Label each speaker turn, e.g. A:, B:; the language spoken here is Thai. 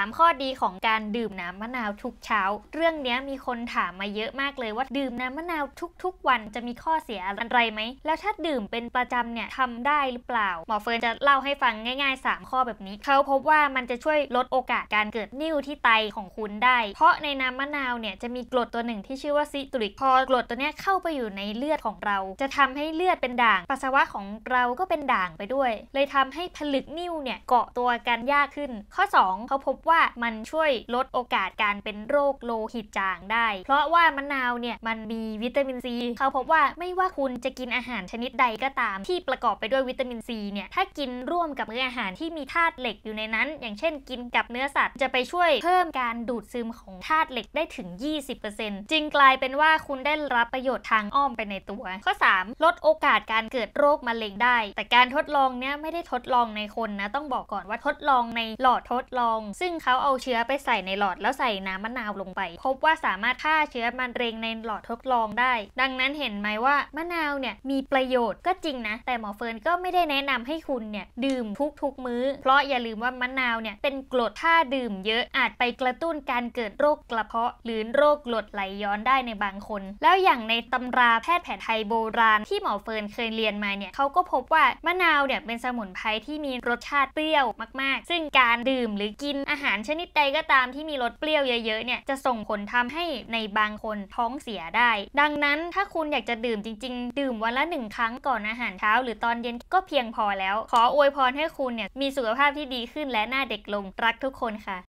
A: 3 ข้อดีของการดื่มน้ำมะนาวทุกเช้า เรื่องนี้มีคนถามมาเยอะมากเลยว่าดื่มน้ำมะนาวทุก ๆ วันจะมีข้อเสียอะไรไหมแล้วถ้าดื่มเป็นประจำเนี่ยทำได้หรือเปล่าหมอเฟิร์นจะเล่าให้ฟังง่าย ๆ 3 ข้อแบบนี้ เขาพบว่ามันจะช่วยลดโอกาสการเกิดนิ่วที่ไตของคุณได้ เพราะในน้ำมะนาวเนี่ยจะมีกรดตัวหนึ่งที่ชื่อว่าซิตริกพอ กรดตัวนี้เข้าไปอยู่ในเลือดของเรา จะทำให้เลือดเป็นด่างปัสสาวะของเราก็เป็นด่างไปด้วย เลยทำให้ผลึกนิ่วเนี่ยเกาะตัวกันยากขึ้นข้อ2เขาพบว่ามันช่วยลดโอกาสการเป็นโรคโลหิตจางได้ เพราะว่ามะนาวเนี่ยมันมีวิตามินซี เขาพบว่าไม่ว่าคุณจะกินอาหารชนิดใดก็ตามที่ประกอบไปด้วยวิตามินซีเนี่ย ถ้ากินร่วมกับมื้ออาหารที่มีธาตุเหล็กอยู่ในนั้น อย่างเช่นกินกับเนื้อสัตว์ จะไปช่วยเพิ่มการดูดซึมของธาตุเหล็กได้ถึง 20%จึงกลายเป็นว่าคุณได้รับประโยชน์ทางอ้อมไปในตัวข้อ 3 ลดโอกาสการเกิดโรคมะเร็งได้ แต่การทดลองเนี่ยไม่ได้ทดลองในคนนะต้องบอกก่อนว่าทดลองในหลอดทดลองซึ่งเขาเอาเชื้อไปใส่ในหลอดแล้วใส่น้ำมะนาวลงไป พบว่าสามารถฆ่าเชื้อมะเร็งในหลอดทดลองได้ ดังนั้นเห็นไหมว่ามะนาวเนี่ยมีประโยชน์ก็จริงนะแต่หมอเฟิร์นก็ไม่ได้แนะนำให้คุณเนี่ยดื่มทุกๆมื้อเพราะอย่าลืมว่ามะนาวเนี่ยเป็นกรดถ้าดื่ม เยอะอาจไปกระตุ้นการเกิดโรคกระเพาะหรือโรคกรดไหลย้อนได้ในบางคน แล้วอย่างในตำราแพทย์แผนไทยโบราณที่หมอเฟิร์นเคยเรียนมาเนี่ยเขาก็พบว่ามะนาวเนี่ยเป็นสมุนไพรที่มีรสชาติเปรี้ยวมากๆ ซึ่งการดื่มหรือกินอาหารชนิดใดก็ตามที่มีรสเปรี้ยวเยอะๆ เนี่ย จะส่งผลทำให้ในบางคนท้องเสียได้ ดังนั้นถ้าคุณอยากจะดื่มจริง ๆ ดื่มวันละหนึ่งครั้งก่อนอาหารเช้าหรือตอนเย็นก็เพียงพอแล้ว ขออวยพรให้คุณเนี่ยมีสุขภาพที่ดีขึ้นและหน้าเด็กลง รักทุกคนค่ะ